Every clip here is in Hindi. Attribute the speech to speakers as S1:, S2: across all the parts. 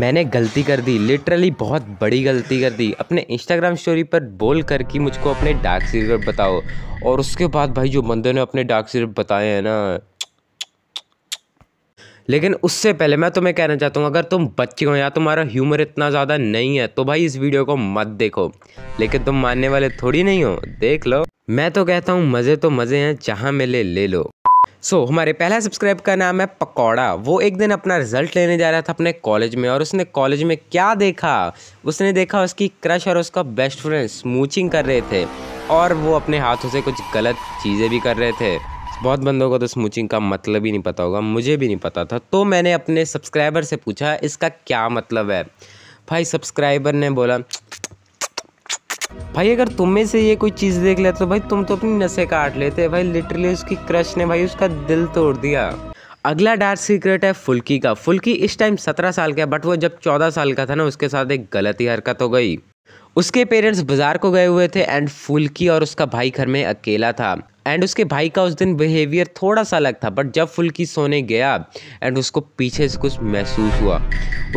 S1: मैंने गलती कर दी लिटरली बहुत बड़ी गलती कर दी अपने इंस्टाग्राम स्टोरी पर बोल कर कि मुझको अपने डार्क सीक्रेट बताओ और उसके बाद भाई जो बंदे ने अपने डार्क सीक्रेट बताए हैं ना लेकिन उससे पहले मैं तुम्हें कहना चाहता हूँ अगर तुम बच्चे हो या तुम्हारा ह्यूमर इतना ज़्यादा नहीं है तो भाई इस वीडियो को मत देखो लेकिन तुम मानने वाले थोड़ी नहीं हो देख लो मैं तो कहता हूँ मज़े तो मज़े हैं जहाँ मिले ले लो सो so, हमारे पहला सब्सक्राइब का नाम है पकौड़ा वो एक दिन अपना रिजल्ट लेने जा रहा था अपने कॉलेज में और उसने कॉलेज में क्या देखा उसने देखा उसकी क्रश और उसका बेस्ट फ्रेंड स्मूचिंग कर रहे थे और वो अपने हाथों से कुछ गलत चीज़ें भी कर रहे थे बहुत बंदों को तो स्मूचिंग का मतलब ही नहीं पता होगा मुझे भी नहीं पता था तो मैंने अपने सब्सक्राइबर से पूछा इसका क्या मतलब है भाई सब्सक्राइबर ने बोला भाई अगर तुम में से ये कोई चीज़ देख लेते तो भाई तुम तो अपनी नशे काट लेते भाई लिटरली उसकी क्रश ने भाई उसका दिल तोड़ दिया अगला डार्क सीक्रेट है फुल्की का फुल्की इस टाइम सत्रह साल का है बट वो जब चौदह साल का था ना उसके साथ एक गलती हरकत हो गई उसके पेरेंट्स बाजार को गए हुए थे एंड फुल्की और उसका भाई घर में अकेला था एंड उसके भाई का उस दिन बिहेवियर थोड़ा सा अलग था बट जब फुल्की सोने गया एंड उसको पीछे से कुछ महसूस हुआ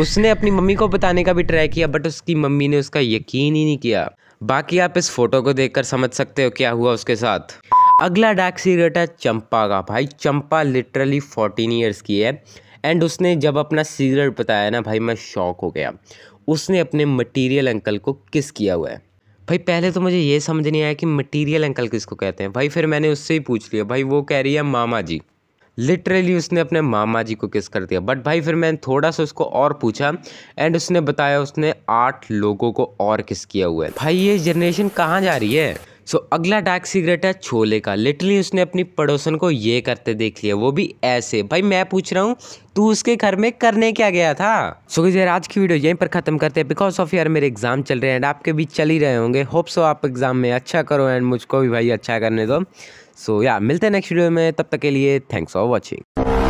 S1: उसने अपनी मम्मी को बताने का भी ट्राई किया बट उसकी मम्मी ने उसका यकीन ही नहीं किया बाकी आप इस फोटो को देखकर समझ सकते हो क्या हुआ उसके साथ अगला डार्क सीक्रेट है चंपा का भाई चंपा लिटरली फोर्टीन ईयर्स की है एंड उसने जब अपना सीक्रेट बताया ना भाई मैं शॉक हो गया उसने अपने मटेरियल अंकल को किस किया हुआ है भाई पहले तो मुझे ये समझ नहीं आया कि मटेरियल अंकल किसको कहते हैं भाई फिर मैंने उससे ही पूछ लिया भाई वो कह रही है मामा जी लिटरली उसने अपने मामा जी को किस कर दिया बट भाई फिर मैंने थोड़ा सा उसको और पूछा एंड उसने बताया उसने आठ लोगों को और किस किया हुआ है भाई ये जनरेशन कहाँ जा रही है सो अगला डार्क सीक्रेट है छोले का लिटरली उसने अपनी पड़ोसन को ये करते देख लिया वो भी ऐसे भाई मैं पूछ रहा हूँ तू उसके घर में करने क्या गया था सो so, यार आज की वीडियो यहीं पर खत्म करते हैं बिकॉज ऑफ यार मेरे एग्जाम चल रहे हैं एंड आपके भी चल ही रहे होंगे होप सो आप एग्जाम में अच्छा करो एंड मुझको भी भाई अच्छा करने दो सो so, या मिलते हैं नेक्स्ट वीडियो में तब तक के लिए थैंक्स फॉर वॉचिंग